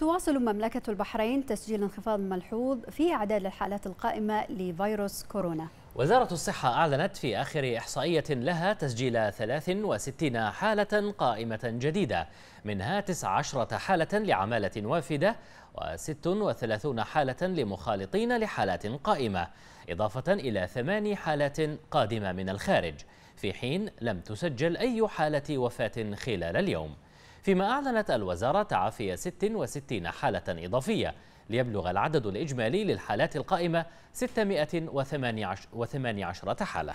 تواصل مملكة البحرين تسجيل انخفاض ملحوظ في أعداد الحالات القائمة لفيروس كورونا وزارة الصحة أعلنت في آخر إحصائية لها تسجيل 63 حالة قائمة جديدة منها 19 حالة لعمالة وافدة و36 حالة لمخالطين لحالات قائمة إضافة إلى ثمان حالات قادمة من الخارج في حين لم تسجل أي حالة وفاة خلال اليوم فيما أعلنت الوزارة تعافي 66 حالة إضافية ليبلغ العدد الإجمالي للحالات القائمة 618 حالة